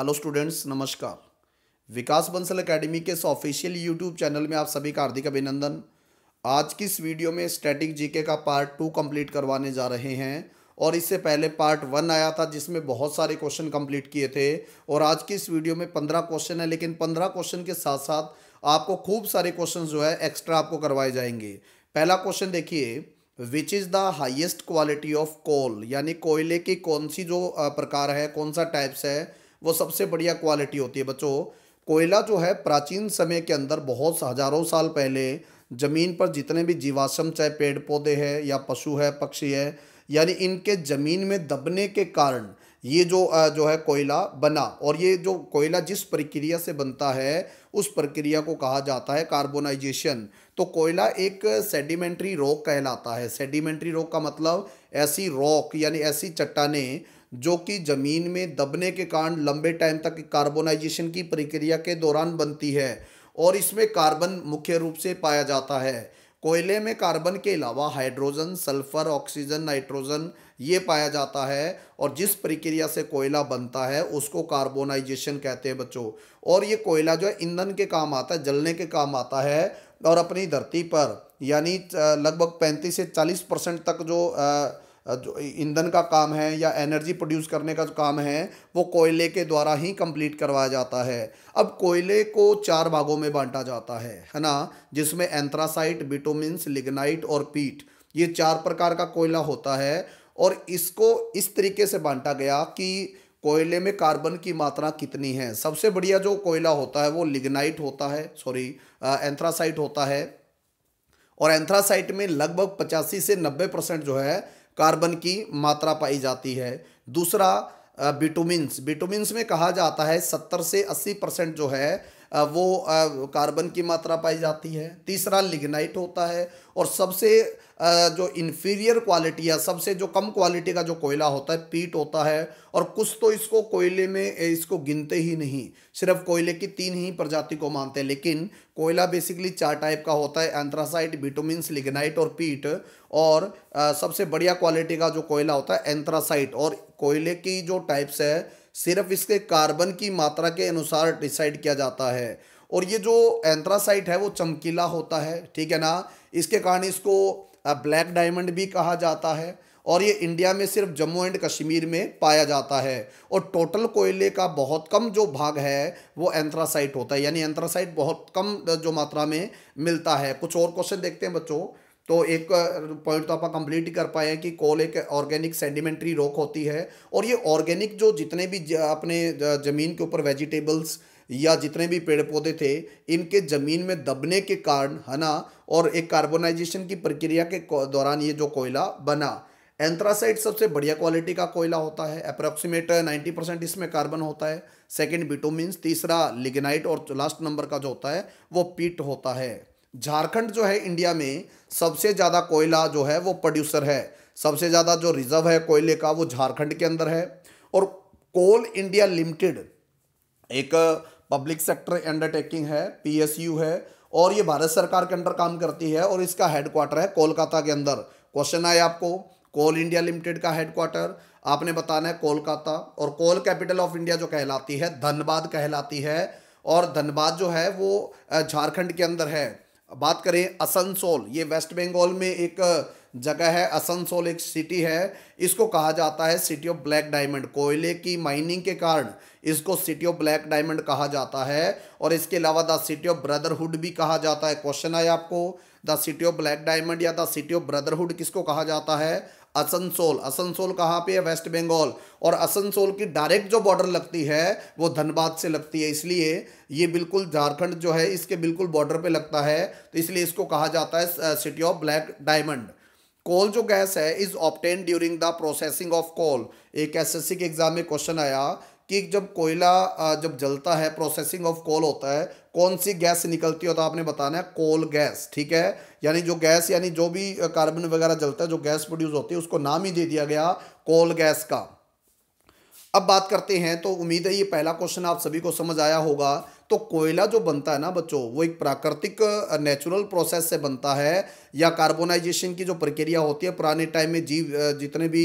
hello students नमस्कार विकास Bansal academy के इस ऑफिशियल यूट्यूब चैनल में आप सभी का हार्दिक अभिनंदन आज की इस वीडियो में स्टैटिक जीके का पार्ट टू कंप्लीट करवाने जा रहे हैं और इससे पहले पार्ट वन आया था जिसमें बहुत सारे क्वेश्चन कंप्लीट किए थे और आज की इस वीडियो में पंद्रह क्वेश्चन है लेकिन पंद्रह क्वेश्चन के साथ साथ आपको खूब सारे क्वेश्चन जो है एक्स्ट्रा आपको करवाए जाएंगे पहला क्वेश्चन देखिए which is the highest quality of coal यानी कोयले की कौन सी जो प्रकार है कौन सा टाइप्स है वो सबसे बढ़िया क्वालिटी होती है बच्चों कोयला जो है प्राचीन समय के अंदर बहुत हज़ारों साल पहले ज़मीन पर जितने भी जीवाश्म चाहे पेड़ पौधे हैं या पशु है पक्षी है यानी इनके ज़मीन में दबने के कारण ये जो जो है कोयला बना और ये जो कोयला जिस प्रक्रिया से बनता है उस प्रक्रिया को कहा जाता है कार्बोनाइजेशन तो कोयला एक सेडिमेंट्री रॉक कहलाता है सेडिमेंट्री रॉक का मतलब ऐसी रॉक यानी ऐसी चट्टाने जो कि ज़मीन में दबने के कारण लंबे टाइम तक कार्बोनाइजेशन की प्रक्रिया के दौरान बनती है और इसमें कार्बन मुख्य रूप से पाया जाता है कोयले में कार्बन के अलावा हाइड्रोजन सल्फर ऑक्सीजन नाइट्रोजन ये पाया जाता है और जिस प्रक्रिया से कोयला बनता है उसको कार्बोनाइजेशन कहते हैं बच्चों और ये कोयला जो है ईंधन के काम आता है जलने के काम आता है और अपनी धरती पर यानी लगभग पैंतीस से चालीस परसेंट तक जो आ, जो ईंधन का काम है या एनर्जी प्रोड्यूस करने का जो काम है वो कोयले के द्वारा ही कंप्लीट करवाया जाता है अब कोयले को चार भागों में बांटा जाता है है ना जिसमें एंथ्रासाइट बिटोमिन्स लिग्नाइट और पीट ये चार प्रकार का कोयला होता है और इसको इस तरीके से बांटा गया कि कोयले में कार्बन की मात्रा कितनी है सबसे बढ़िया जो कोयला होता है वो लिग्नाइट होता है सॉरी एंथ्रासाइट होता है और एंथ्रासाइट में लगभग पचासी से नब्बे परसेंट जो है कार्बन की मात्रा पाई जाती है दूसरा विटोमिन्स विटोमिन्स में कहा जाता है सत्तर से अस्सी परसेंट जो है वो कार्बन की मात्रा पाई जाती है तीसरा लिग्नाइट होता है और सबसे जो इन्फीरियर क्वालिटी है सबसे जो कम क्वालिटी का जो कोयला होता है पीट होता है और कुछ तो इसको कोयले में इसको गिनते ही नहीं सिर्फ कोयले की तीन ही प्रजाति को मानते हैं लेकिन कोयला बेसिकली चार टाइप का होता है एंथ्रासाइट विटोमिन लिग्नाइट और पीट और सबसे बढ़िया क्वालिटी का जो कोयला होता है एंथ्रासाइट और कोयले की जो टाइप्स है सिर्फ इसके कार्बन की मात्रा के अनुसार डिसाइड किया जाता है और ये जो एंथ्रासाइट है वो चमकीला होता है ठीक है ना इसके कारण इसको ब्लैक डायमंड भी कहा जाता है और ये इंडिया में सिर्फ जम्मू एंड कश्मीर में पाया जाता है और टोटल कोयले का बहुत कम जो भाग है वो एंथ्रासाइट होता है यानी एंथ्रासाइट बहुत कम जो मात्रा में मिलता है कुछ और क्वेश्चन देखते हैं बच्चों तो एक पॉइंट तो आप कंप्लीट कर पाए हैं कि कोल एक ऑर्गेनिक सेडिमेंट्री रॉक होती है और ये ऑर्गेनिक जो जितने भी अपने ज़मीन के ऊपर वेजिटेबल्स या जितने भी पेड़ पौधे थे इनके ज़मीन में दबने के कारण है ना और एक कार्बोनाइजेशन की प्रक्रिया के दौरान ये जो कोयला बना एंथ्रासाइट सबसे बढ़िया क्वालिटी का कोयला होता है अप्रॉक्सीमेट 90 परसेंट इसमें कार्बन होता है सेकंड बिटोमिन तीसरा लिग्नाइट और लास्ट नंबर का जो होता है वो पीट होता है झारखंड जो है इंडिया में सबसे ज़्यादा कोयला जो है वो प्रोड्यूसर है सबसे ज़्यादा जो रिजर्व है कोयले का वो झारखंड के अंदर है और कोल इंडिया लिमिटेड एक पब्लिक सेक्टर अंडरटेकिंग है पीएसयू है और ये भारत सरकार के अंदर काम करती है और इसका हेडक्वार्टर है कोलकाता के अंदर क्वेश्चन आए आपको कोल इंडिया लिमिटेड का हेडक्वार्टर आपने बताना है कोलकाता और कोल कैपिटल ऑफ इंडिया जो कहलाती है धनबाद कहलाती है और धनबाद जो है वो झारखंड के अंदर है बात करें असनसोल ये वेस्ट बंगाल में एक जगह है असनसोल एक सिटी है इसको कहा जाता है सिटी ऑफ ब्लैक डायमंड कोयले की माइनिंग के कारण इसको सिटी ऑफ ब्लैक डायमंड कहा जाता है और इसके अलावा द सिटी ऑफ ब्रदरहुड भी कहा जाता है क्वेश्चन आया आपको the city of black diamond या द सिटी ऑफ ब्रदरहुड किसको कहा जाता है असनसोल असनसोल कहाँ पे है वेस्ट बंगाल और असनसोल की डायरेक्ट जो बॉर्डर लगती है वो धनबाद से लगती है इसलिए ये बिल्कुल झारखंड जो है इसके बिल्कुल बॉर्डर पे लगता है तो इसलिए इसको कहा जाता है city of black diamond coal जो गैस है is obtained during the processing of coal एक एस के एग्जाम में क्वेश्चन आया कि जब कोयला जब जलता है प्रोसेसिंग ऑफ कोल होता है कौन सी गैस निकलती हो तो आपने बताना है कोल गैस ठीक है यानी जो गैस यानी जो भी कार्बन वगैरह जलता है जो गैस प्रोड्यूस होती है उसको नाम ही दे दिया गया कोल गैस का अब बात करते हैं तो उम्मीद है ये पहला क्वेश्चन आप सभी को समझ आया होगा तो कोयला जो बनता है ना बच्चों वो एक प्राकृतिक नेचुरल प्रोसेस से बनता है या कार्बोनाइजेशन की जो प्रक्रिया होती है पुराने टाइम में जीव जितने भी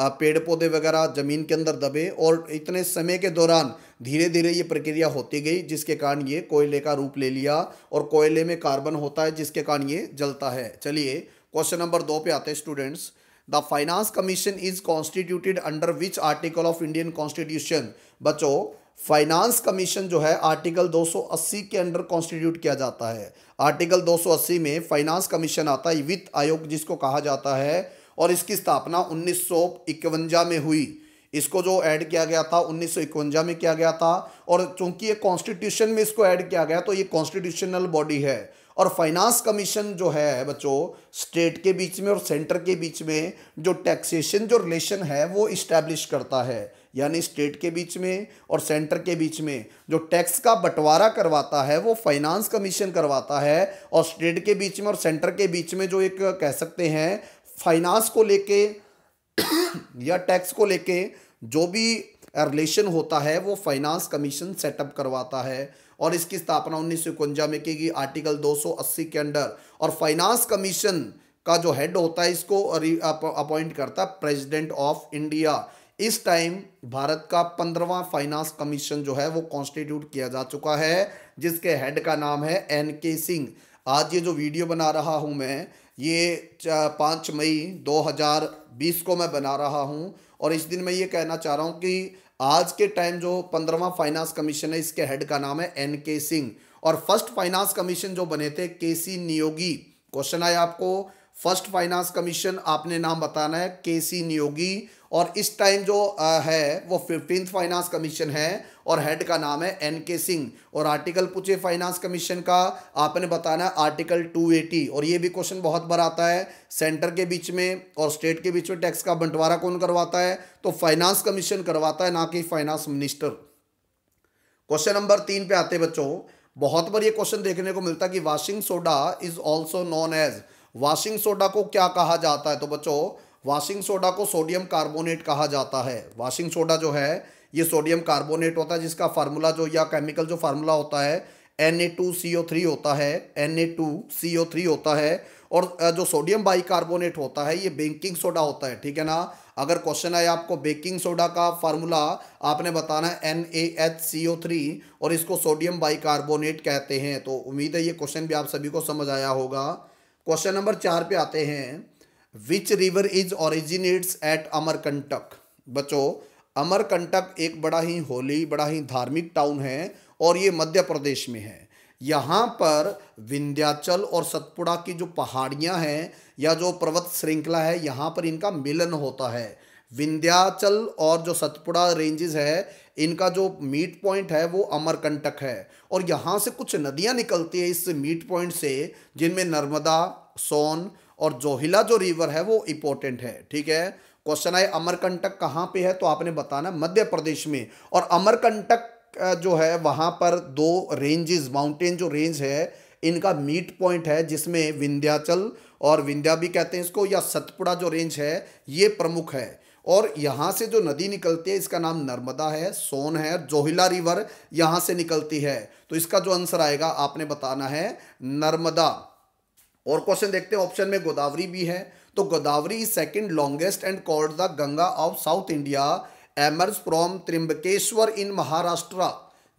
पेड़ पौधे वगैरह ज़मीन के अंदर दबे और इतने समय के दौरान धीरे धीरे ये प्रक्रिया होती गई जिसके कारण ये कोयले का रूप ले लिया और कोयले में कार्बन होता है जिसके कारण ये जलता है चलिए क्वेश्चन नंबर दो पे आते हैं students the finance commission is constituted under which article of Indian constitution बचो फाइनेंस कमीशन जो है आर्टिकल 280 के अंडर कॉन्स्टिट्यूट किया जाता है आर्टिकल 280 में फाइनेंस कमीशन आता है वित्त आयोग जिसको कहा जाता है और इसकी स्थापना उन्नीस में हुई इसको जो ऐड किया गया था उन्नीस में किया गया था और चूंकि ये कॉन्स्टिट्यूशन में इसको ऐड किया गया तो ये कॉन्स्टिट्यूशनल बॉडी है और फाइनेंस कमीशन जो है बच्चों स्टेट के बीच में और सेंटर के बीच में जो टैक्सेशन जो रिलेशन है वो इस्टेब्लिश करता है यानी स्टेट के बीच में और सेंटर के बीच में जो टैक्स का बंटवारा करवाता है वो फाइनेंस कमीशन करवाता है और स्टेट के बीच में और सेंटर के बीच में जो एक कह सकते हैं फाइनेंस को लेके या टैक्स को लेके जो भी रिलेशन होता है वो फाइनेंस कमीशन सेटअप करवाता है और इसकी स्थापना उन्नीस में की गई आर्टिकल 280 के अंडर और फाइनेंस कमीशन का जो हेड होता है इसको अपॉइंट करता है प्रेजिडेंट ऑफ इंडिया इस टाइम भारत का पंद्रवा फाइनेंस कमीशन जो है वो कॉन्स्टिट्यूट किया जा चुका है जिसके हेड का नाम है एन के सिंह आज ये जो वीडियो बना रहा हूँ मैं ये पाँच मई 2020 को मैं बना रहा हूँ और इस दिन मैं ये कहना चाह रहा हूँ कि आज के टाइम जो पंद्रवा फाइनेंस कमीशन है इसके हेड का नाम है एन के सिंह और फर्स्ट फाइनेंस कमीशन जो बने थे के सी नियोगी क्वेश्चन आया आपको फर्स्ट फाइनेंस कमीशन आपने नाम बताना है के सी नियोगी और इस टाइम जो है वो फिफ्टींथ फाइनेंस कमीशन है और हेड का नाम है एन के सिंह और आर्टिकल पूछे फाइनेंस कमीशन का आपने बताना आर्टिकल 280 और ये भी क्वेश्चन बहुत बार आता है सेंटर के बीच में और स्टेट के बीच में टैक्स का बंटवारा कौन करवाता है तो फाइनेंस कमीशन करवाता है ना कि फाइनेंस मिनिस्टर क्वेश्चन नंबर तीन पे आते बच्चों बहुत बार ये क्वेश्चन देखने को मिलता है कि washing soda is also known as washing soda को क्या कहा जाता है तो बच्चों वाशिंग सोडा को सोडियम कार्बोनेट कहा जाता है वाशिंग सोडा जो है ये सोडियम कार्बोनेट होता है जिसका फार्मूला जो या केमिकल जो फार्मूला होता है N A two C O three होता है N A two C O three होता है और जो सोडियम बाइकार्बोनेट होता है ये बेकिंग सोडा होता है ठीक है ना अगर क्वेश्चन आया आपको बेकिंग सोडा का फार्मूला आपने बताना है N A H C O three और इसको सोडियम बाइकार्बोनेट कहते हैं तो उम्मीद है ये क्वेश्चन भी आप सभी को समझ आया होगा क्वेश्चन नंबर चार पे आते हैं which river is originates at Amarkantak बच्चों अमरकंटक एक बड़ा ही होली बड़ा ही धार्मिक टाउन है और ये मध्य प्रदेश में है यहाँ पर विंध्याचल और सतपुड़ा की जो पहाड़ियाँ हैं या जो पर्वत श्रृंखला है यहाँ पर इनका मिलन होता है विंध्याचल और जो सतपुड़ा रेंजेस है इनका जो मीट पॉइंट है वो अमरकंटक है और यहाँ से कुछ नदियाँ निकलती है इस मीट पॉइंट से जिनमें नर्मदा सोन और जोहिला जो रिवर है वो इम्पोर्टेंट है ठीक है क्वेश्चन आए अमरकंटक कहाँ पे है तो आपने बताना मध्य प्रदेश में और अमरकंटक जो है वहाँ पर दो रेंजेस माउंटेन जो रेंज है इनका मीट पॉइंट है जिसमें विंध्याचल और विंध्या भी कहते हैं इसको या सतपुड़ा जो रेंज है ये प्रमुख है और यहाँ से जो नदी निकलती है इसका नाम नर्मदा है सोन है जोहिला रिवर यहाँ से निकलती है तो इसका जो आंसर आएगा आपने बताना है नर्मदा और क्वेश्चन देखते हैं ऑप्शन में गोदावरी भी है तो Godavari is second longest and called the Ganga of south India emerges from Trimbakeshwar in Maharashtra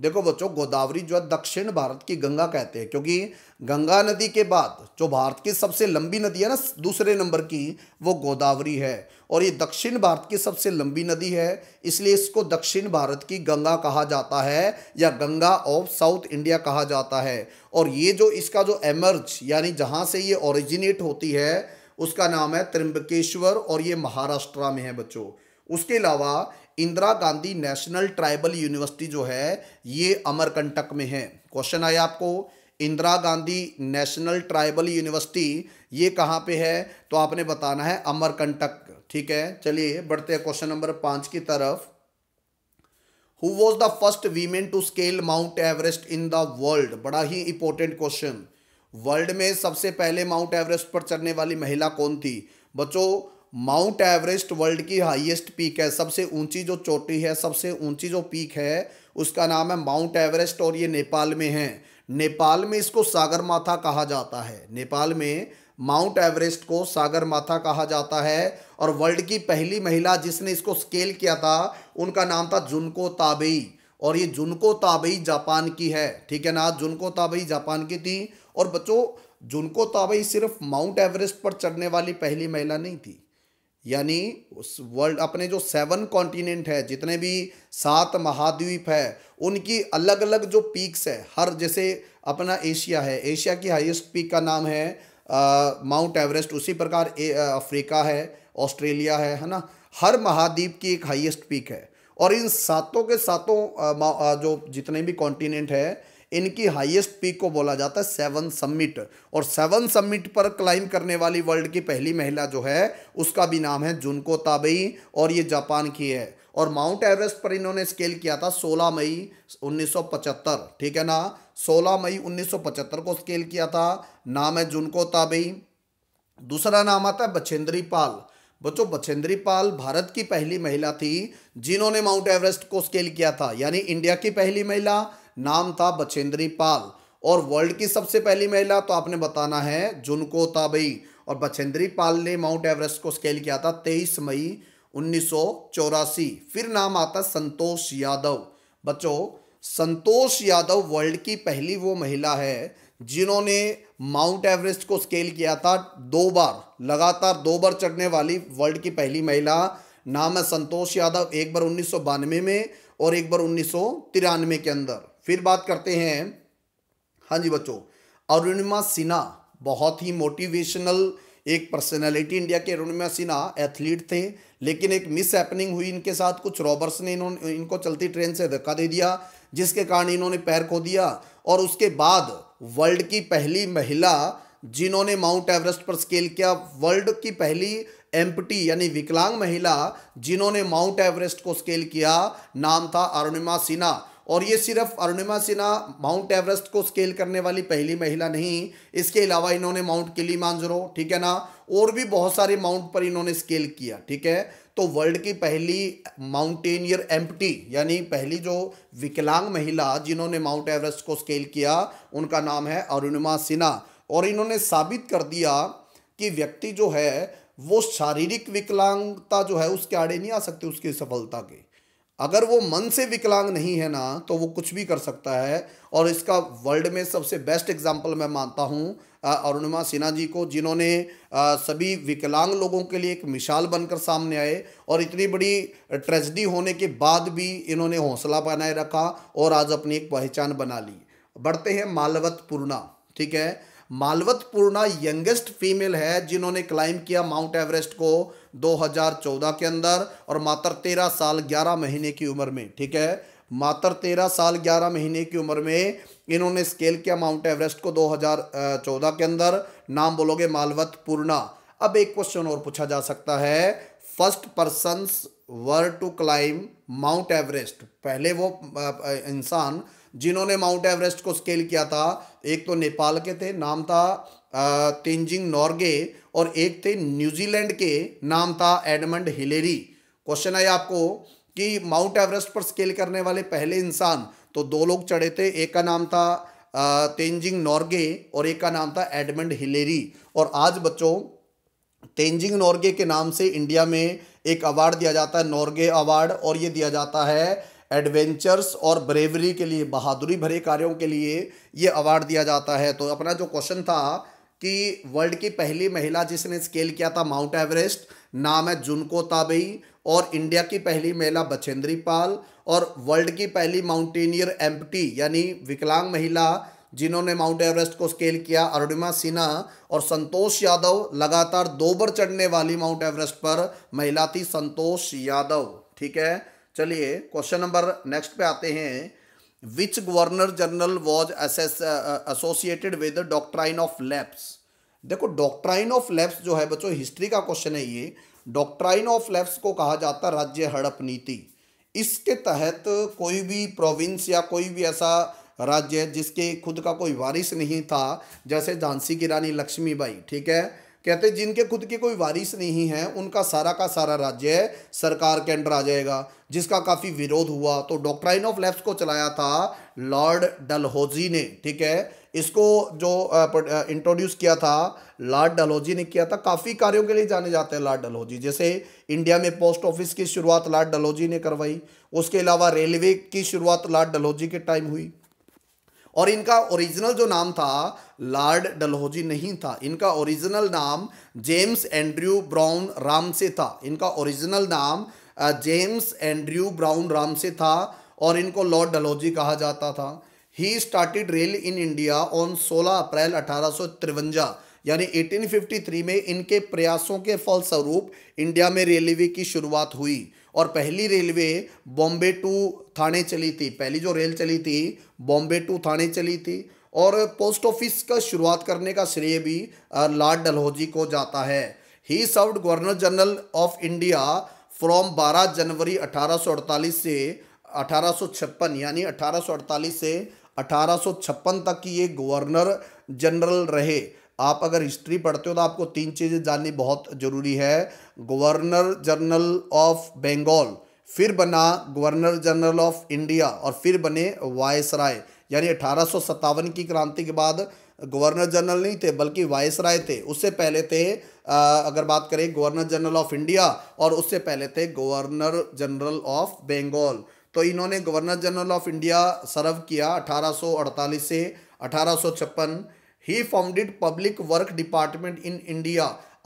देखो बच्चों गोदावरी जो है दक्षिण भारत की गंगा कहते हैं क्योंकि गंगा नदी के बाद जो भारत की सबसे लंबी नदी है ना दूसरे नंबर की वो गोदावरी है और ये दक्षिण भारत की सबसे लंबी नदी है इसलिए इसको दक्षिण भारत की गंगा कहा जाता है या गंगा ऑफ साउथ इंडिया कहा जाता है और ये जो इसका जो एमर्ज यानी जहाँ से ये ओरिजिनेट होती है उसका नाम है त्रिम्बकेश्वर और ये महाराष्ट्र में है बच्चों उसके अलावा Indira Gandhi national tribal university जो है ये अमरकंटक में है क्वेश्चन आया आपको Indira Gandhi national tribal university ये कहाँ पे है तो आपने बताना है अमरकंटक ठीक है चलिए बढ़ते हैं क्वेश्चन नंबर पाँच की तरफ who was the first women to scale mount Everest in the world बड़ा ही इंपॉर्टेंट क्वेश्चन वर्ल्ड में सबसे पहले माउंट एवरेस्ट पर चढ़ने वाली महिला कौन थी बच्चों माउंट एवरेस्ट वर्ल्ड की हाईएस्ट पीक है सबसे ऊंची जो चोटी है सबसे ऊंची जो पीक है उसका नाम है माउंट एवरेस्ट और ये नेपाल में है नेपाल में इसको सागर माथा कहा जाता है नेपाल में माउंट एवरेस्ट को सागर माथा कहा जाता है और वर्ल्ड की पहली महिला जिसने इसको स्केल किया था उनका नाम था जुनको ताबेई और ये जुनको ताबेई जापान की है ठीक है ना जुनको ताबेई जापान की थी और बच्चों जुनको ताबेई सिर्फ माउंट एवरेस्ट पर चढ़ने वाली पहली महिला नहीं थी यानी उस वर्ल्ड अपने जो सेवन कॉन्टिनेंट है जितने भी सात महाद्वीप है उनकी अलग अलग जो पीक्स है हर जैसे अपना एशिया है एशिया की हाईएस्ट पीक का नाम है माउंट एवरेस्ट उसी प्रकार अफ्रीका है ऑस्ट्रेलिया है है ना हर महाद्वीप की एक हाईएस्ट पीक है और इन सातों के सातों जो जितने भी कॉन्टिनेंट है इनकी हाईएस्ट पीक को बोला जाता है सेवन समिट और सेवन समिट पर क्लाइम करने वाली वर्ल्ड की पहली महिला जो है उसका भी नाम है जुनको ताबई और ये जापान की है और माउंट एवरेस्ट पर इन्होंने स्केल किया था 16 मई 1975 ठीक है ना 16 मई 1975 को स्केल किया था नाम है जुनको ताबई दूसरा नाम आता है बछेंद्री पाल बच्चों बछेंद्री पाल भारत की पहली महिला थी जिन्होंने माउंट एवरेस्ट को स्केल किया था यानी इंडिया की पहली महिला नाम था बचेंद्री पाल और वर्ल्ड की सबसे पहली महिला तो आपने बताना है जुनको ताबई और बचेंद्री पाल ने माउंट एवरेस्ट को स्केल किया था तेईस मई उन्नीस फिर नाम आता संतोष यादव बच्चों संतोष यादव वर्ल्ड की पहली वो महिला है जिन्होंने माउंट एवरेस्ट को स्केल किया था दो बार लगातार दो बार चढ़ने वाली वर्ल्ड की पहली महिला नाम है संतोष यादव एक बार उन्नीस में और एक बार उन्नीस के अंदर फिर बात करते हैं हाँ जी बच्चों अरुणिमा सिन्हा बहुत ही मोटिवेशनल एक पर्सनैलिटी इंडिया के अरुणिमा सिन्हा एथलीट थे लेकिन एक मिस हैपनिंग हुई इनके साथ कुछ रॉबर्स ने इन्होंने इनको चलती ट्रेन से धक्का दे दिया जिसके कारण इन्होंने पैर खो दिया और उसके बाद वर्ल्ड की पहली महिला जिन्होंने माउंट एवरेस्ट पर स्केल किया वर्ल्ड की पहली एम्पटी यानी विकलांग महिला जिन्होंने माउंट एवरेस्ट को स्केल किया नाम था अरुणिमा सिन्हा और ये सिर्फ अरुणिमा सिन्हा माउंट एवरेस्ट को स्केल करने वाली पहली महिला नहीं इसके अलावा इन्होंने माउंट किली मांजरो ठीक है ना और भी बहुत सारे माउंट पर इन्होंने स्केल किया ठीक है तो वर्ल्ड की पहली माउंटेनियर एम्प्टी यानी पहली जो विकलांग महिला जिन्होंने माउंट एवरेस्ट को स्केल किया उनका नाम है अरुणिमा सिन्हा और इन्होंने साबित कर दिया कि व्यक्ति जो है वो शारीरिक विकलांगता जो है उसके आड़े नहीं आ सकती उसकी सफलता के अगर वो मन से विकलांग नहीं है ना तो वो कुछ भी कर सकता है और इसका वर्ल्ड में सबसे बेस्ट एग्जाम्पल मैं मानता हूँ अरुणिमा सिन्हा जी को जिन्होंने सभी विकलांग लोगों के लिए एक मिसाल बनकर सामने आए और इतनी बड़ी ट्रेजडी होने के बाद भी इन्होंने हौसला बनाए रखा और आज अपनी एक पहचान बना ली बढ़ते हैं मालवत पूर्णा ठीक है मालवत पूर्णा यंगेस्ट फीमेल है जिन्होंने क्लाइम किया माउंट एवरेस्ट को 2014 के अंदर और मात्र तेरह साल ग्यारह महीने की उम्र में ठीक है मात्र तेरह साल ग्यारह महीने की उम्र में इन्होंने स्केल किया माउंट एवरेस्ट को 2014 के अंदर नाम बोलोगे मालवत पूर्णा अब एक क्वेश्चन और पूछा जा सकता है first person ever to climb mount Everest पहले वो इंसान जिन्होंने माउंट एवरेस्ट को स्केल किया था एक तो नेपाल के थे नाम था तेंजिंग नॉर्गे और एक थे न्यूजीलैंड के नाम था एडमंड हिलेरी क्वेश्चन आया आपको कि माउंट एवरेस्ट पर स्केल करने वाले पहले इंसान तो दो लोग चढ़े थे एक का नाम था तेंजिंग नॉर्गे और एक का नाम था एडमंड हिलेरी और आज बच्चों तेंजिंग नॉर्गे के नाम से इंडिया में एक अवार्ड दिया जाता है नॉर्गे अवार्ड और ये दिया जाता है एडवेंचर्स और ब्रेवरी के लिए बहादुरी भरे कार्यों के लिए ये अवार्ड दिया जाता है तो अपना जो क्वेश्चन था कि वर्ल्ड की पहली महिला जिसने स्केल किया था माउंट एवरेस्ट नाम है जुनको ताबेई और इंडिया की पहली महिला बछेंद्री पाल और वर्ल्ड की पहली माउंटेनियर एम्पटी यानी विकलांग महिला जिन्होंने माउंट एवरेस्ट को स्केल किया अरुणिमा सिन्हा और संतोष यादव लगातार दो बार चढ़ने वाली माउंट एवरेस्ट पर महिला थी संतोष यादव ठीक है चलिए क्वेश्चन नंबर नेक्स्ट पे आते हैं which governor general was associated with doctrine of lapse देखो डॉक्ट्राइन ऑफ लैप्स जो है बच्चों हिस्ट्री का क्वेश्चन है ये डॉक्ट्राइन ऑफ लैप्स को कहा जाता है राज्य हड़प नीति इसके तहत कोई भी प्रोविंस या कोई भी ऐसा राज्य जिसके खुद का कोई वारिस नहीं था जैसे झांसी की रानी लक्ष्मीबाई ठीक है कहते जिनके खुद के कोई वारिस नहीं है उनका सारा का सारा राज्य सरकार के अंडर आ जाएगा जिसका काफ़ी विरोध हुआ तो डॉक्ट्राइन ऑफ लेफ्ट को चलाया था लॉर्ड डलहौजी ने ठीक है इसको जो इंट्रोड्यूस किया था लॉर्ड डलहौजी ने किया था काफ़ी कार्यों के लिए जाने जाते हैं लॉर्ड डलहौजी जैसे इंडिया में पोस्ट ऑफिस की शुरुआत लॉर्ड डलहौजी ने करवाई उसके अलावा रेलवे की शुरुआत लॉर्ड डलहोजी के टाइम हुई और इनका ओरिजिनल जो नाम था लॉर्ड डलहौजी नहीं था इनका ओरिजिनल नाम जेम्स एंड्रयू ब्राउन राम से था इनका ओरिजिनल नाम जेम्स एंड्रयू ब्राउन राम से था और इनको लॉर्ड डलहौजी कहा जाता था he started rail in India on 16 April अठारह यानी 1853 में इनके प्रयासों के फलस्वरूप इंडिया में रेलवे की शुरुआत हुई और पहली रेलवे बॉम्बे टू थाने चली थी पहली जो रेल चली थी बॉम्बे टू थाने चली थी और पोस्ट ऑफिस का शुरुआत करने का श्रेय भी लॉर्ड डलहौजी को जाता है he served governor general of India from 12 January 1848 से 1856 यानी 1848 से 1856 तक ये गवर्नर जनरल रहे आप अगर हिस्ट्री पढ़ते हो तो आपको तीन चीज़ें जाननी बहुत ज़रूरी है गवर्नर जनरल ऑफ बंगाल फिर बना गवर्नर जनरल ऑफ इंडिया और फिर बने वायसराय यानी अठारह की क्रांति के बाद गवर्नर जनरल नहीं थे बल्कि वायसराय थे उससे पहले थे आ, अगर बात करें गवर्नर जनरल ऑफ इंडिया और उससे पहले थे गवर्नर जनरल ऑफ बंगाल तो इन्होंने governor general of India serve किया 1848 से अठारह he founded public work department in India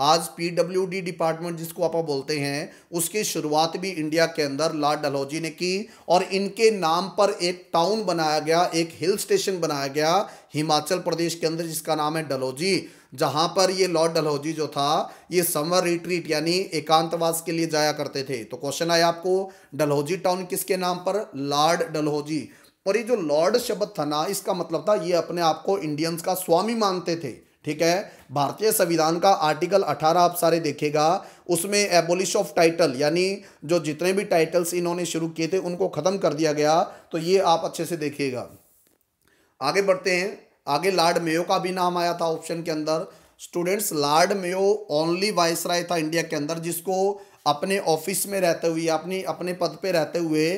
आज डी डिपार्टमेंट जिसको आप बोलते हैं उसकी शुरुआत भी इंडिया के अंदर लॉर्ड डलहौजी ने की और इनके नाम पर एक टाउन बनाया गया एक हिल स्टेशन बनाया गया हिमाचल प्रदेश के अंदर जिसका नाम है डलहौजी जहां पर ये लॉर्ड डलहौजी जो था ये समर रिट्रीट यानी एकांतवास के लिए जाया करते थे तो क्वेश्चन आया आपको डलहौजी टाउन किसके नाम पर लॉर्ड डलहौजी और ये जो लॉर्ड शब्द था ना इसका मतलब था ये अपने आप को इंडियंस का स्वामी मानते थे ठीक है भारतीय संविधान का आर्टिकल 18 आप सारे देखेगा उसमें एबोलिश ऑफ टाइटल यानी जो जितने भी टाइटल्स इन्होंने शुरू किए थे उनको ख़त्म कर दिया गया तो ये आप अच्छे से देखिएगा आगे बढ़ते हैं आगे लॉर्ड मेयो का भी नाम आया था ऑप्शन के अंदर students lord Mayo only vice था इंडिया के अंदर जिसको अपने ऑफिस में रहते हुए अपनी अपने पद पर रहते हुए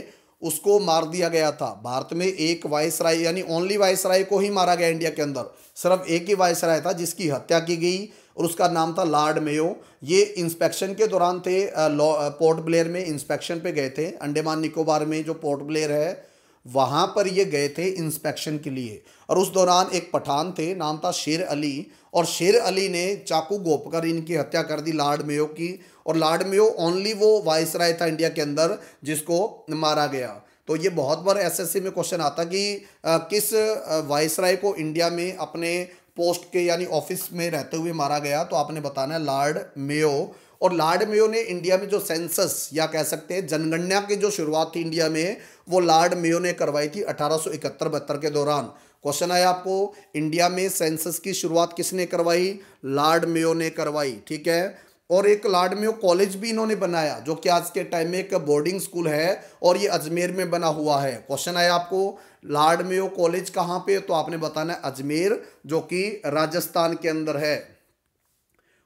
उसको मार दिया गया था भारत में एक वायस यानी ओनली वायस को ही मारा गया इंडिया के अंदर सिर्फ एक ही वायस था जिसकी हत्या की गई और उसका नाम था लार्ड मेयो ये इंस्पेक्शन के दौरान थे पोर्ट ब्लेयर में इंस्पेक्शन पे गए थे अंडेमान निकोबार में जो पोर्ट ब्लेयर है वहाँ पर ये गए थे इंस्पेक्शन के लिए और उस दौरान एक पठान थे नाम था शेर अली और शेर अली ने चाकू गोपकर इनकी हत्या कर दी लार्ड मेयो की और लार्ड मेयो ओनली वो वाइस राय था इंडिया के अंदर जिसको मारा गया तो ये बहुत बार एसएससी में क्वेश्चन आता कि आ, किस वाइस राय को इंडिया में अपने पोस्ट के यानी ऑफिस में रहते हुए मारा गया तो आपने बताना है लार्ड मेयो और लार्ड मेयो ने इंडिया में जो सेंसस या कह सकते हैं जनगणना की जो शुरुआत थी इंडिया में वो लार्ड मेयो ने करवाई थी अठारह सौ के दौरान क्वेश्चन आया आपको इंडिया में सेंसस की शुरुआत किसने करवाई लार्ड मेयो ने करवाई ठीक है और एक लार्ड मेयो कॉलेज भी इन्होंने बनाया जो कि आज के टाइम में एक बोर्डिंग स्कूल है और ये अजमेर में बना हुआ है क्वेश्चन आया आपको लार्ड मेयो कॉलेज कहाँ पे तो आपने बताना है अजमेर जो कि राजस्थान के अंदर है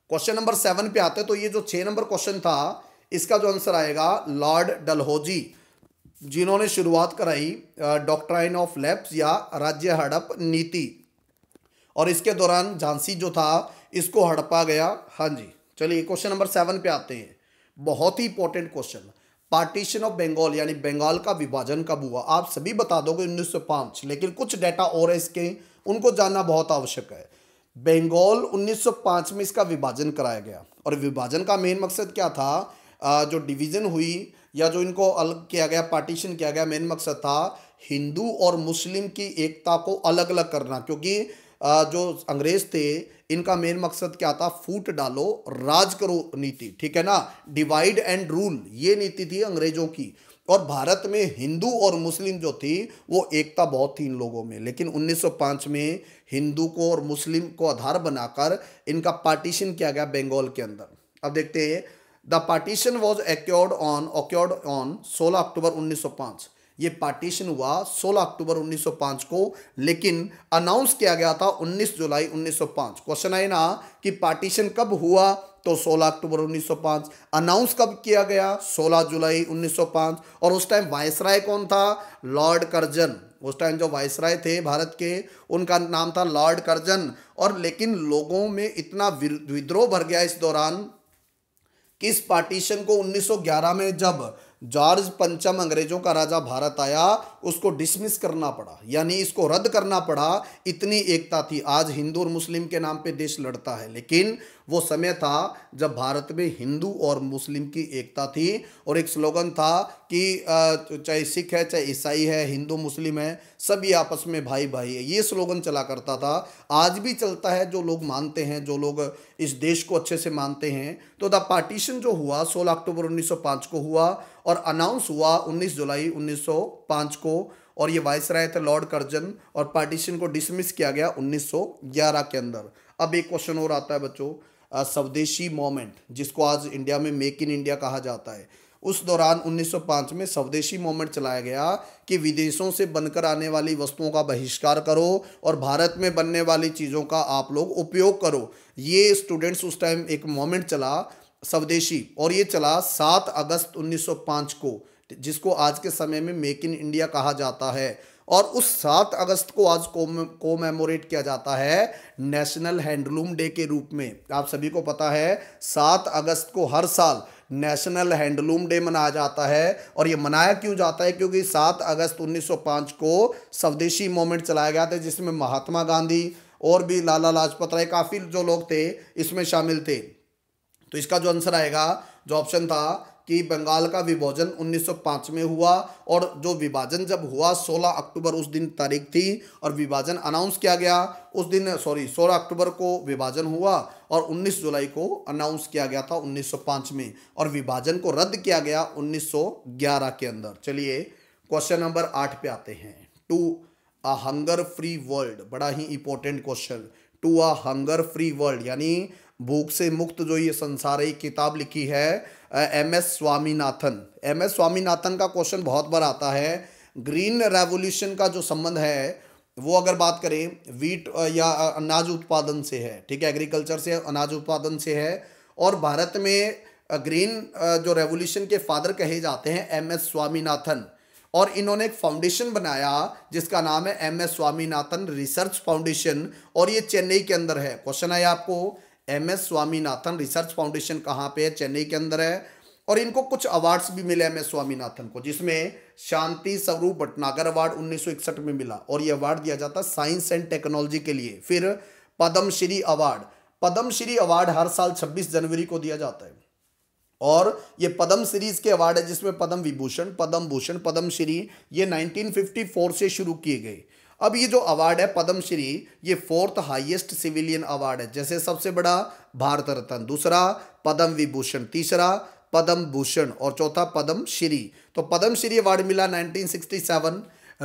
क्वेश्चन नंबर सेवन पे आते हैं तो ये जो छः नंबर क्वेश्चन था इसका जो आंसर आएगा लॉर्ड डलहोजी जिन्होंने शुरुआत कराई डॉक्ट्राइन ऑफ लैप्स या राज्य हड़प नीति और इसके दौरान झांसी जो था इसको हड़पा गया हाँ जी चलिए क्वेश्चन नंबर सेवन पे आते हैं बहुत ही important question partition of Bengal यानी बंगाल का विभाजन कब हुआ आप सभी बता दोगे 1905 लेकिन कुछ डेटा और है इसके उनको जानना बहुत आवश्यक है बंगाल 1905 में इसका विभाजन कराया गया और विभाजन का मेन मकसद क्या था जो डिवीज़न हुई या जो इनको अलग किया गया पार्टीशन किया गया मेन मकसद था हिंदू और मुस्लिम की एकता को अलग अलग करना क्योंकि जो अंग्रेज थे इनका मेन मकसद क्या था फूट डालो राज करो नीति ठीक है ना डिवाइड एंड रूल ये नीति थी अंग्रेजों की और भारत में हिंदू और मुस्लिम जो थी वो एकता बहुत थी इन लोगों में लेकिन 1905 में हिंदू को और मुस्लिम को आधार बनाकर इनका पार्टीशन किया गया बंगाल के अंदर अब देखते हैं the partition was occurred on occurred on 16 October 1905 ये पार्टीशन हुआ 16 अक्टूबर 1905 को लेकिन अनाउंस किया गया था 19 जुलाई 1905 क्वेश्चन आए ना कि पार्टीशन कब हुआ तो 16 अक्टूबर 1905 अनाउंस कब किया गया 16 जुलाई 1905 और उस टाइम वायसराय कौन था लॉर्ड कर्जन उस टाइम जो वायसराय थे भारत के उनका नाम था लॉर्ड कर्जन और लेकिन लोगों में इतना विद्रोह भर गया इस दौरान कि इस पार्टीशन को 1911 में जब जॉर्ज पंचम अंग्रेजों का राजा भारत आया उसको डिसमिस करना पड़ा यानी इसको रद्द करना पड़ा इतनी एकता थी आज हिंदू और मुस्लिम के नाम पे देश लड़ता है लेकिन वो समय था जब भारत में हिंदू और मुस्लिम की एकता थी और एक स्लोगन था कि चाहे सिख है चाहे ईसाई है हिंदू मुस्लिम है सभी आपस में भाई भाई है ये स्लोगन चला करता था आज भी चलता है जो लोग मानते हैं जो लोग इस देश को अच्छे से मानते हैं तो द पार्टीशन जो हुआ 16 अक्टूबर 1905 को हुआ और अनाउंस हुआ 19 जुलाई 1905 को और ये वाइस राय थे लॉर्ड कर्जन और पार्टीशन को डिसमिस किया गया 1911 के अंदर अब एक क्वेश्चन और आता है बच्चों स्वदेशी मोमेंट जिसको आज इंडिया में मेक इन इंडिया कहा जाता है उस दौरान 1905 में स्वदेशी मोमेंट चलाया गया कि विदेशों से बनकर आने वाली वस्तुओं का बहिष्कार करो और भारत में बनने वाली चीज़ों का आप लोग उपयोग करो ये स्टूडेंट्स उस टाइम एक मोमेंट चला स्वदेशी और ये चला सात अगस्त उन्नीस को जिसको आज के समय में मेक इन इंडिया कहा जाता है और उस सात अगस्त को आज कोमेमोरेट किया जाता है नेशनल हैंडलूम डे के रूप में आप सभी को पता है सात अगस्त को हर साल नेशनल हैंडलूम डे मनाया जाता है और ये मनाया क्यों जाता है क्योंकि सात अगस्त 1905 को स्वदेशी मूवमेंट चलाया गया था जिसमें महात्मा गांधी और भी लाला लाजपत राय काफ़ी जो लोग थे इसमें शामिल थे तो इसका जो आंसर आएगा जो ऑप्शन था कि बंगाल का विभाजन 1905 में हुआ और जो विभाजन जब हुआ 16 अक्टूबर उस दिन तारीख थी और विभाजन अनाउंस किया गया उस दिन सॉरी 16 अक्टूबर को विभाजन हुआ और 19 जुलाई को अनाउंस किया गया था 1905 में और विभाजन को रद्द किया गया 1911 के अंदर चलिए क्वेश्चन नंबर आठ पे आते हैं to a hunger free world बड़ा ही important question to a hunger free world यानी भूख से मुक्त जो ये संसार है किताब लिखी है M S Swaminathan M S Swaminathan का क्वेश्चन बहुत बार आता है ग्रीन रेवोल्यूशन का जो संबंध है वो अगर बात करें वीट या अनाज उत्पादन से है ठीक है एग्रीकल्चर से अनाज उत्पादन से है और भारत में ग्रीन जो रेवोल्यूशन के फादर कहे जाते हैं एम एस स्वामीनाथन और इन्होंने एक फाउंडेशन बनाया जिसका नाम है M S Swaminathan research foundation और ये चेन्नई के अंदर है क्वेश्चन आया आपको M S Swaminathan research foundation कहाँ पे है चेन्नई के अंदर है और इनको कुछ अवार्ड्स भी मिले एम एस स्वामीनाथन को जिसमें शांति स्वरूप भटनागर अवार्ड उन्नीस में मिला और ये अवार्ड दिया जाता साइंस एंड टेक्नोलॉजी के लिए फिर पद्मश्री अवार्ड पद्मश्री अवार्ड हर साल छब्बीस जनवरी को दिया जाता है और ये पद्म सीरीज के अवार्ड है जिसमें पद्म विभूषण पद्म भूषण पद्म श्री ये 1954 से शुरू किए गए अब ये जो अवार्ड है पद्मश्री ये फोर्थ हाईएस्ट सिविलियन अवार्ड है जैसे सबसे बड़ा भारत रत्न दूसरा पद्म विभूषण तीसरा पद्म भूषण और चौथा पद्म श्री तो पद्म श्री अवार्ड मिला 1967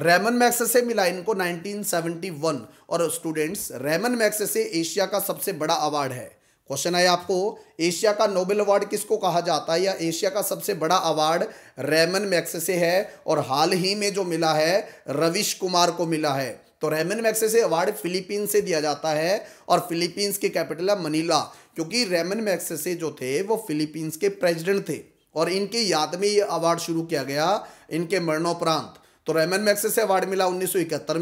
रेमन मैक्स से मिला इनको 1971 और स्टूडेंट्स रेमन मैक्स से एशिया का सबसे बड़ा अवार्ड है क्वेश्चन है आपको एशिया का नोबेल अवार्ड किसको कहा जाता है या एशिया का सबसे बड़ा अवार्ड रेमन मैक्स से है और हाल ही में जो मिला है रविश कुमार को मिला है तो रेमन मैक्सेसे अवार्ड फिलीपींस से दिया जाता है और फिलीपींस की कैपिटल है मनीला क्योंकि रेमन मैक्सेसे जो थे वो फिलीपींस के प्रेजिडेंट थे और इनकी याद में ये अवार्ड शुरू किया गया इनके मरणोपरांत तो रेमन मैक्सेसे अवार्ड मिला उन्नीस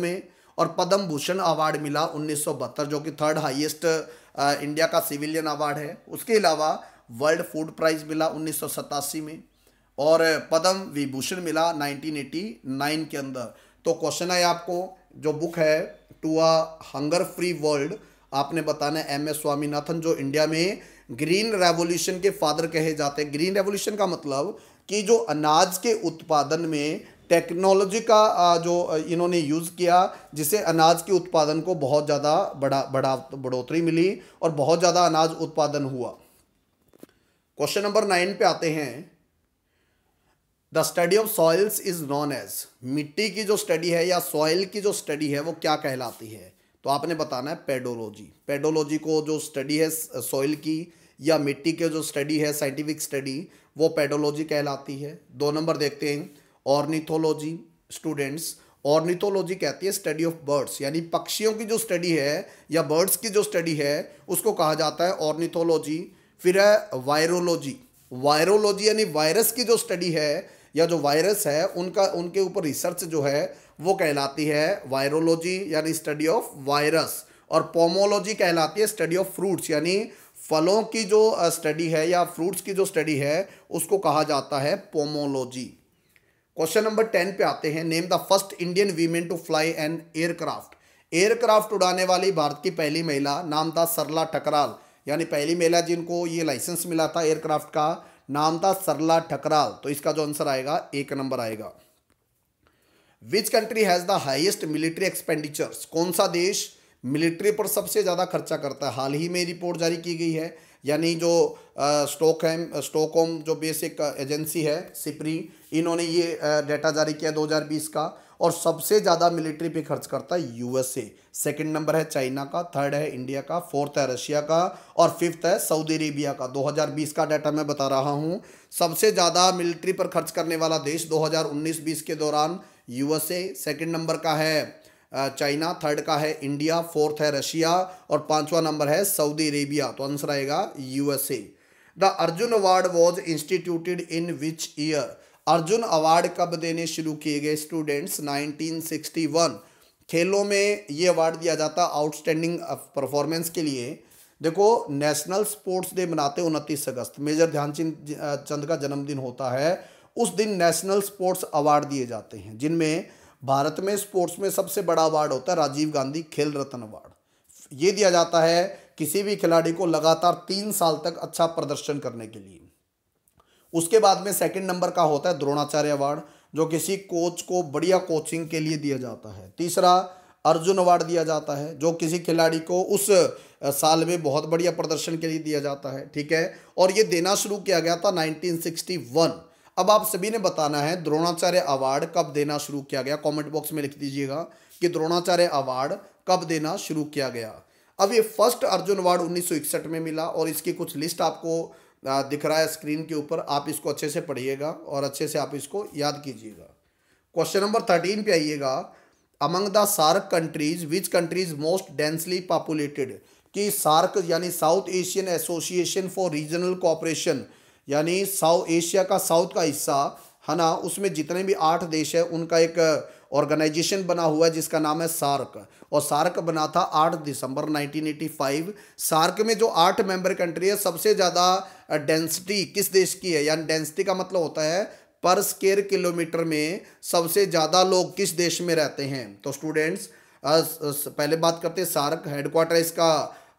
में और पद्म भूषण अवार्ड मिला उन्नीस जो कि थर्ड हाइएस्ट इंडिया का सिविलियन अवार्ड है उसके अलावा वर्ल्ड फूड प्राइज़ मिला उन्नीस में और पद्म विभूषण मिला 1989 के अंदर तो क्वेश्चन है आपको जो बुक है to a hunger free world आपने बताना है एम एस स्वामीनाथन जो इंडिया में ग्रीन रेवोल्यूशन के फादर कहे जाते हैं ग्रीन रेवोल्यूशन का मतलब कि जो अनाज के उत्पादन में टेक्नोलॉजी का जो इन्होंने यूज़ किया जिससे अनाज के उत्पादन को बहुत ज़्यादा बढ़ा बड़ा बढ़ोतरी मिली और बहुत ज़्यादा अनाज उत्पादन हुआ क्वेश्चन नंबर नाइन पे आते हैं the study of soils is known as मिट्टी की जो स्टडी है या सॉइल की जो स्टडी है वो क्या कहलाती है तो आपने बताना है पेडोलॉजी पेडोलॉजी को जो स्टडी है सॉइल की या मिट्टी के जो स्टडी है साइंटिफिक स्टडी वो पेडोलॉजी कहलाती है दो नंबर देखते हैं ऑर्निथोलॉजी स्टूडेंट्स ऑर्निथोलॉजी कहती है स्टडी ऑफ बर्ड्स यानी पक्षियों की जो स्टडी है या बर्ड्स की जो स्टडी है उसको कहा जाता है ऑर्निथोलॉजी फिर है वायरोलॉजी वायरोलॉजी यानी वायरस की जो स्टडी है या जो वायरस है उनका उनके ऊपर रिसर्च जो है वो कहलाती है वायरोलॉजी यानी स्टडी ऑफ वायरस और पोमोलॉजी कहलाती है स्टडी ऑफ फ्रूट्स यानी फलों की जो स्टडी है या फ्रूट्स की जो स्टडी है उसको कहा जाता है पोमोलॉजी क्वेश्चन नंबर टेन पे आते हैं name the first Indian women to fly an aircraft aircraft उड़ाने वाली भारत की पहली महिला नाम था सरला ठकराल यानी पहली महिला जिनको ये लाइसेंस मिला था एयरक्राफ्ट का नाम था सरला ठकराल तो इसका जो आंसर आएगा एक नंबर आएगा which country has the highest military expenditures कौन सा देश मिलिट्री पर सबसे ज़्यादा खर्चा करता है हाल ही में रिपोर्ट जारी की गई है यानी जो है स्टोकोम जो बेसिक एजेंसी है सिपरी इन्होंने ये डेटा जारी किया 2020 का और सबसे ज़्यादा मिलिट्री पे खर्च करता है यूएसए सेकंड नंबर है चाइना का थर्ड है इंडिया का फोर्थ है रशिया का और फिफ्थ है सऊदी अरेबिया का 2020 का डाटा मैं बता रहा हूँ सबसे ज़्यादा मिलिट्री पर खर्च करने वाला देश 2019-20 के दौरान यू एस नंबर का है चाइना थर्ड का है इंडिया फोर्थ है रशिया और पांचवा नंबर है सऊदी अरेबिया तो आंसर आएगा USA the Arjuna award was instituted in which year Arjuna award कब देने शुरू किए गए स्टूडेंट्स 1961 खेलों में ये अवार्ड दिया जाता आउटस्टैंडिंग परफॉर्मेंस के लिए देखो नेशनल स्पोर्ट्स डे मनाते उनतीस अगस्त मेजर ध्यानचंद चंद का जन्मदिन होता है उस दिन नेशनल स्पोर्ट्स अवार्ड दिए जाते हैं जिनमें भारत में स्पोर्ट्स में सबसे बड़ा अवार्ड होता है राजीव गांधी खेल रत्न अवार्ड ये दिया जाता है किसी भी खिलाड़ी को लगातार तीन साल तक अच्छा प्रदर्शन करने के लिए उसके बाद में सेकंड नंबर का होता है द्रोणाचार्य अवार्ड जो किसी कोच को बढ़िया कोचिंग के लिए दिया जाता है तीसरा अर्जुन अवार्ड दिया जाता है जो किसी खिलाड़ी को उस साल में बहुत बढ़िया प्रदर्शन के लिए दिया जाता है ठीक है और ये देना शुरू किया गया था 1961 अब आप सभी ने बताना है द्रोणाचार्य अवार्ड कब देना शुरू किया गया कमेंट बॉक्स में लिख दीजिएगा कि द्रोणाचार्य अवार्ड कब देना शुरू किया गया अब ये फर्स्ट अर्जुन अवार्ड उन्नीस में मिला और इसकी कुछ लिस्ट आपको दिख रहा है स्क्रीन के ऊपर आप इसको अच्छे से पढ़िएगा और अच्छे से आप इसको याद कीजिएगा क्वेश्चन नंबर थर्टीन पे आइएगा among the SAARC countries which countries most densely populated कि सार्क यानी South Asian Association for Regional Cooperation यानी साउथ एशिया का साउथ का हिस्सा है ना उसमें जितने भी आठ देश है उनका एक ऑर्गेनाइजेशन बना हुआ है जिसका नाम है सार्क और सार्क बना था 8 दिसंबर 1985 सार्क में जो आठ मेंबर कंट्री है सबसे ज़्यादा डेंसिटी किस देश की है यानी डेंसिटी का मतलब होता है पर स्केयर किलोमीटर में सबसे ज़्यादा लोग किस देश में रहते हैं तो स्टूडेंट्स पहले बात करते हैं सार्क हेडक्वार्टर इसका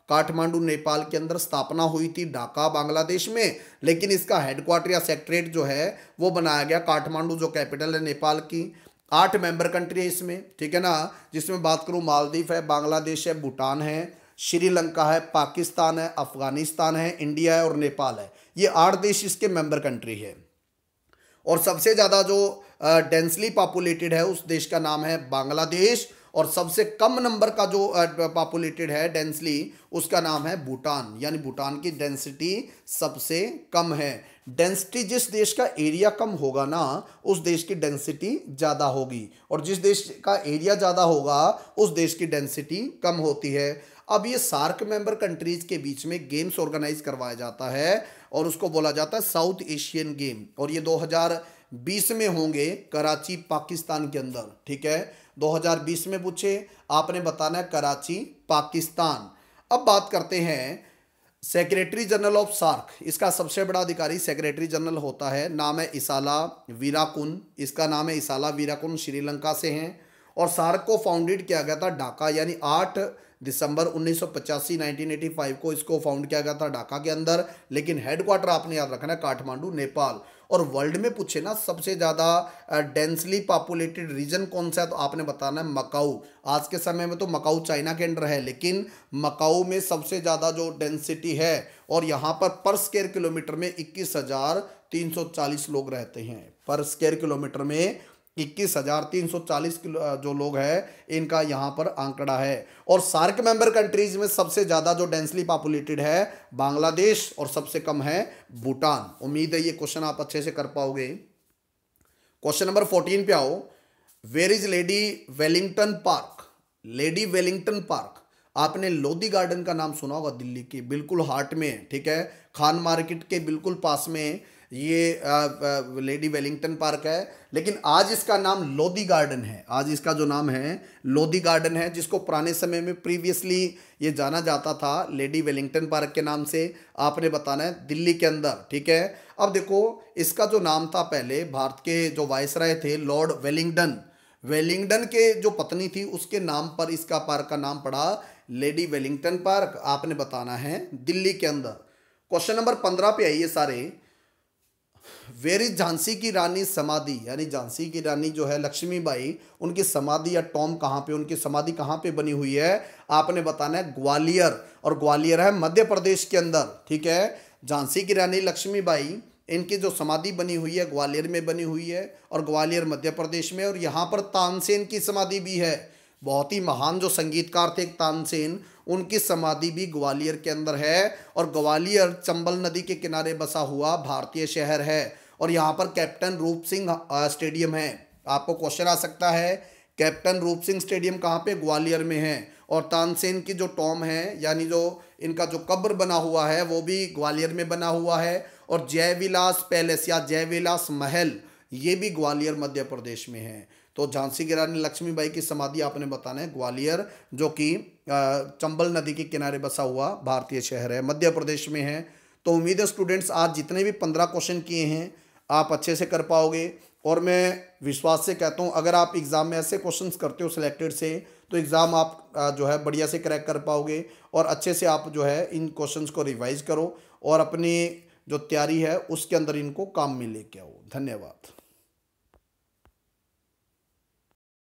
काठमांडू नेपाल के अंदर स्थापना हुई थी ढाका बांग्लादेश में लेकिन इसका हेडक्वार्टर या सेक्ट्रेट जो है वो बनाया गया काठमांडू जो कैपिटल है नेपाल की आठ मेंबर कंट्री है इसमें ठीक है ना जिसमें बात करूँ मालदीव है बांग्लादेश है भूटान है श्रीलंका है पाकिस्तान है अफगानिस्तान है इंडिया है और नेपाल है ये आठ देश इसके मेंबर कंट्री है और सबसे ज़्यादा जो डेंसली पॉपुलेटेड है उस देश का नाम है बांग्लादेश और सबसे कम नंबर का जो पॉपुलेटेड है डेंसली उसका नाम है भूटान यानी भूटान की डेंसिटी सबसे कम है डेंसिटी जिस देश का एरिया कम होगा ना उस देश की डेंसिटी ज़्यादा होगी और जिस देश का एरिया ज़्यादा होगा उस देश की डेंसिटी कम होती है अब ये सार्क मेंबर कंट्रीज़ के बीच में गेम्स ऑर्गेनाइज करवाया जाता है और उसको बोला जाता है साउथ एशियन गेम और ये 2020 में होंगे कराची पाकिस्तान के अंदर ठीक है 2020 में पूछे आपने बताना है कराची पाकिस्तान अब बात करते हैं सेक्रेटरी जनरल ऑफ सार्क इसका सबसे बड़ा अधिकारी सेक्रेटरी जनरल होता है नाम है इसाला वीराकुन इसका नाम है इसाला वीराकुन श्रीलंका से हैं और सार्क को फाउंडेड किया गया था ढाका यानी आठ दिसंबर 1985 1985 को इसको फाउंड किया गया था ढाका के अंदर लेकिन हेडक्वार्टर आपने याद रखना है काठमांडू नेपाल और वर्ल्ड में पूछे ना सबसे ज़्यादा डेंसली पॉपुलेटेड रीजन कौन सा है तो आपने बताना है मकाऊ आज के समय में तो मकाऊ चाइना के अंडर है लेकिन मकाऊ में सबसे ज़्यादा जो डेंसिटी है और यहाँ पर पर स्केयर किलोमीटर में इक्कीस लोग रहते हैं पर स्केयर किलोमीटर में इक्कीस हजार तीन सौ चालीस जो लोग हैं इनका यहाँ पर आंकड़ा है और सार्क मेंबर कंट्रीज में सबसे ज़्यादा जो डेंसली पॉपुलेटेड है बांग्लादेश और सबसे कम है भूटान उम्मीद है ये क्वेश्चन आप अच्छे से कर पाओगे क्वेश्चन नंबर फोर्टीन पे आओ where is Lady Wellington Park Lady Wellington Park आपने लोधी गार्डन का नाम सुना होगा दिल्ली के बिल्कुल हार्ट में ठीक है खान मार्केट के बिल्कुल पास में ये लेडी वेलिंगटन पार्क है लेकिन आज इसका नाम लोदी गार्डन है आज इसका जो नाम है लोधी गार्डन है जिसको पुराने समय में प्रीवियसली ये जाना जाता था लेडी वेलिंगटन पार्क के नाम से आपने बताना है दिल्ली के अंदर ठीक है अब देखो इसका जो नाम था पहले भारत के जो वायसराय थे लॉर्ड वेलिंगटन वेलिंगटन के जो पत्नी थी उसके नाम पर इसका पार्क का नाम पड़ा लेडी वेलिंगटन पार्क आपने बताना है दिल्ली के अंदर क्वेश्चन नंबर पंद्रह पे आइए सारे वेर इज झांसी की रानी समाधि यानी झांसी की रानी जो है लक्ष्मीबाई उनकी समाधि या टॉम कहाँ पे उनकी समाधि कहाँ पे बनी हुई है आपने बताना है ग्वालियर और ग्वालियर है मध्य प्रदेश के अंदर ठीक है झांसी की रानी लक्ष्मीबाई इनकी जो समाधि बनी हुई है ग्वालियर में बनी हुई है और ग्वालियर मध्य प्रदेश में और यहाँ पर तानसेन की समाधि भी है बहुत ही महान जो संगीतकार थे तानसेन उनकी समाधि भी ग्वालियर के अंदर है और ग्वालियर चंबल नदी के किनारे बसा हुआ भारतीय शहर है और यहाँ पर कैप्टन रूप सिंह स्टेडियम है आपको क्वेश्चन आ सकता है कैप्टन रूप सिंह स्टेडियम कहाँ पे ग्वालियर में है और तानसेन की जो टॉम है यानी जो इनका जो कब्र बना हुआ है वो भी ग्वालियर में बना हुआ है और जयविलास पैलेस या जयविलास महल ये भी ग्वालियर मध्य प्रदेश में है तो झांसी की रानी लक्ष्मीबाई की समाधि आपने बताना है ग्वालियर जो कि चंबल नदी के किनारे बसा हुआ भारतीय शहर है मध्य प्रदेश में है तो उम्मीद है स्टूडेंट्स आज जितने भी पंद्रह क्वेश्चन किए हैं आप अच्छे से कर पाओगे और मैं विश्वास से कहता हूँ अगर आप एग्ज़ाम में ऐसे क्वेश्चंस करते हो सिलेक्टेड से तो एग्ज़ाम आप जो है बढ़िया से क्रैक कर पाओगे और अच्छे से आप जो है इन क्वेश्चंस को रिवाइज करो और अपनी जो तैयारी है उसके अंदर इनको काम में लेके आओ धन्यवाद